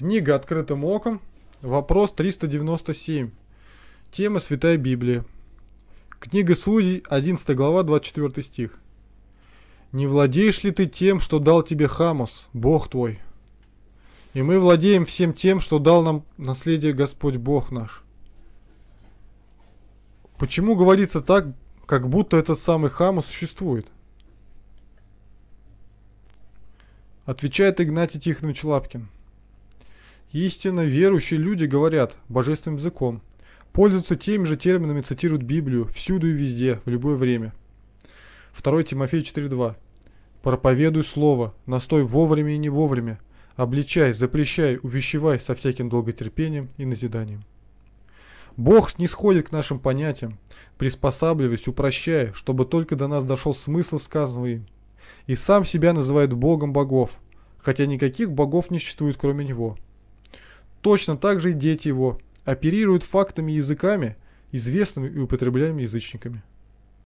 Книга «Открытым оком». Вопрос 397. Тема «Святая Библия». Книга Судей, 11 глава, 24 стих. «Не владеешь ли ты тем, что дал тебе Хамос, Бог твой?» И мы владеем всем тем, что дал нам наследие Господь Бог наш. Почему говорится так, как будто этот самый Хамос существует? Отвечает Игнатий Тихонович Лапкин – Истинно верующие люди говорят божественным языком, пользуются теми же терминами, цитируют Библию всюду и везде, в любое время. 2 Тимофей 4.2 «Проповедуй слово, настой вовремя и не вовремя, обличай, запрещай, увещевай со всяким долготерпением и назиданием». Бог снисходит к нашим понятиям, приспосабливаясь, упрощая, чтобы только до нас дошел смысл сказанного им. И сам себя называет Богом богов, хотя никаких богов не существует кроме Него – Точно так же и дети его оперируют фактами и языками, известными и употребляемыми язычниками.